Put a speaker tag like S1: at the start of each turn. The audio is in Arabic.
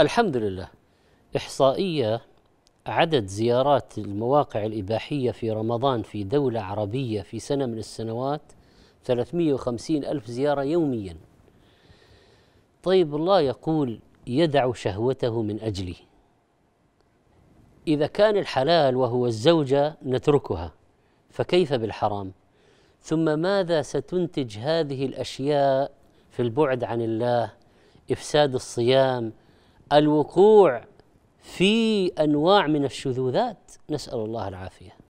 S1: الحمد لله
S2: إحصائية عدد زيارات المواقع الإباحية في رمضان في دولة عربية في سنة من السنوات 350 ألف زيارة يوميا طيب الله يقول يدع شهوته من أجلي إذا كان الحلال وهو الزوجة نتركها فكيف بالحرام ثم ماذا ستنتج هذه الأشياء في البعد عن الله إفساد الصيام الوقوع في انواع من الشذوذات نسال الله العافيه